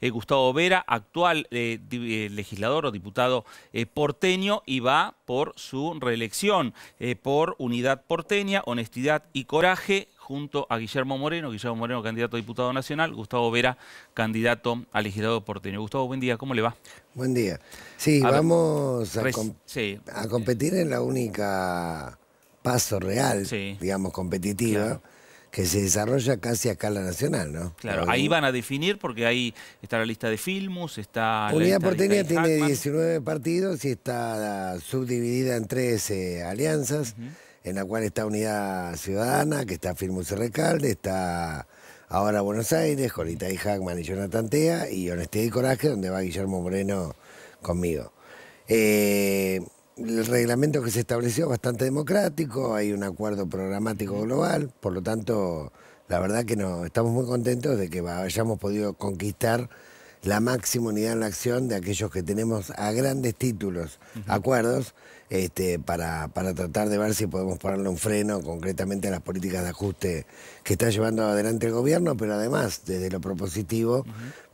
Eh, Gustavo Vera, actual eh, eh, legislador o diputado porteño, y va por su reelección, por unidad porteña, honestidad y coraje junto a Guillermo Moreno, Guillermo Moreno candidato a diputado nacional, Gustavo Vera candidato a legislador porteño. Gustavo, buen día, ¿cómo le va? Buen día. Sí, vamos a, competir en la única paso real, digamos, competitiva que se desarrolla casi a escala nacional, ¿no? Claro, ahí van a definir porque ahí está la lista de Filmus, está... Unidad Porteña tiene 19 partidos y está subdividida en tres alianzas, en la cual está Unidad Ciudadana, que está Filmus y Recalde, está ahora Buenos Aires, con y Hackman y Jonathan Tea, y Honestidad y Coraje, donde va Guillermo Moreno conmigo. Eh, el reglamento que se estableció es bastante democrático, hay un acuerdo programático global, por lo tanto, la verdad que estamos muy contentos de que hayamos podido conquistar la máxima unidad en la acción de aquellos que tenemos a grandes títulos acuerdos este, para, para, tratar de ver si podemos ponerle un freno concretamente a las políticas de ajuste que está llevando adelante el gobierno, pero además desde lo propositivo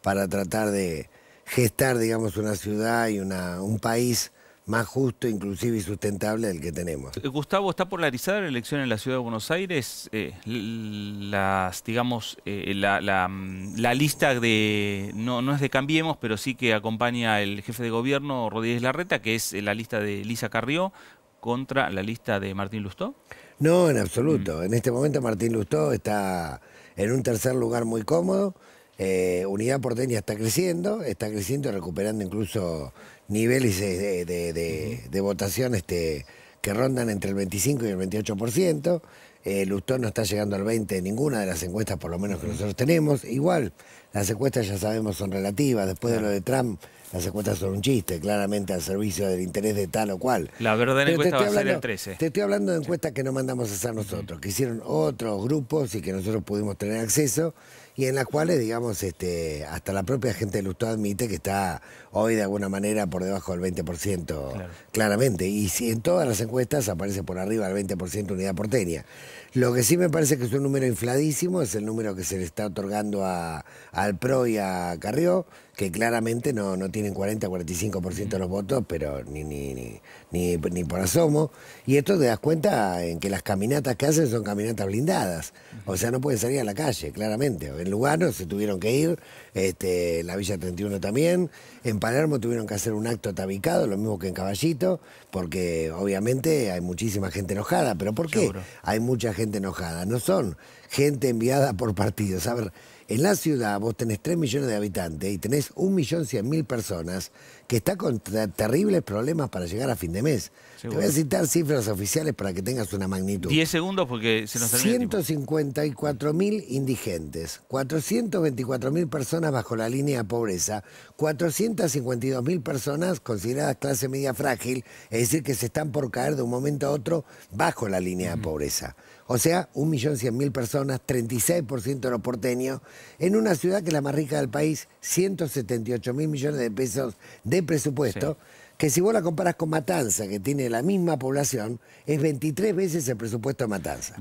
para tratar de gestar, digamos, una ciudad y una, un país más justo, inclusivo y sustentable del que tenemos. Eh, Gustavo, ¿está polarizada la elección en la Ciudad de Buenos Aires? Eh, las, digamos, eh, mm, la, lista de, no, es de Cambiemos, pero sí que acompaña el jefe de gobierno, Rodríguez Larreta, que es la lista de Lisa Carrió, contra la lista de Martín Lustó. No, en absoluto. En este momento Martín Lustó está en un tercer lugar muy cómodo. Eh, unidad Porteña está creciendo, está creciendo, recuperando incluso niveles de, votación este, que rondan entre el 25 y el 28%. El eh, Lustón no está llegando al 20 ninguna de las encuestas, por lo menos que nosotros tenemos. Igual, las encuestas ya sabemos son relativas. Después de lo de Trump, las encuestas son un chiste, claramente al servicio del interés de tal o cual. La verdadera encuesta va a ser el 13. Te estoy hablando de encuestas que no mandamos a hacer nosotros, que hicieron otros grupos y que nosotros pudimos tener acceso y en las cuales, eh, digamos, este, hasta la propia gente de Lustó admite que está hoy de alguna manera por debajo del 20%, claramente. Y si en todas las encuestas aparece por arriba del 20% unidad porteña. Lo que sí me parece que es un número infladísimo, es el número que se le está otorgando al PRO y a Carrió, que claramente no, no tienen 40 45% de los votos, pero ni, ni, ni por asomo. Y esto te das cuenta en que las caminatas que hacen son caminatas blindadas. O sea, no pueden salir a la calle, claramente en Lugano, se tuvieron que ir, este, la Villa 31 también, en Palermo tuvieron que hacer un acto tabicado, lo mismo que en Caballito, porque obviamente hay muchísima gente enojada, pero ¿por qué hay mucha gente enojada? No son gente enviada por partidos, a ver, en la ciudad vos tenés 3 millones de habitantes y tenés 1.100.000 personas que está con terribles problemas para llegar a fin de mes. Te voy a citar cifras oficiales para que tengas una magnitud. 10 segundos porque se nos 154.000 indigentes, 424.000 personas bajo la línea de pobreza, 452.000 personas consideradas clase media frágil, es decir, que se están por caer de un momento a otro bajo la línea de pobreza. O sea, 1.100.000 personas, 36% de los porteños, en una ciudad que es la más rica del país, 178.000 millones de pesos de presupuesto, que si vos la comparas con Matanza, que tiene la misma población, es 23 veces el presupuesto de Matanza.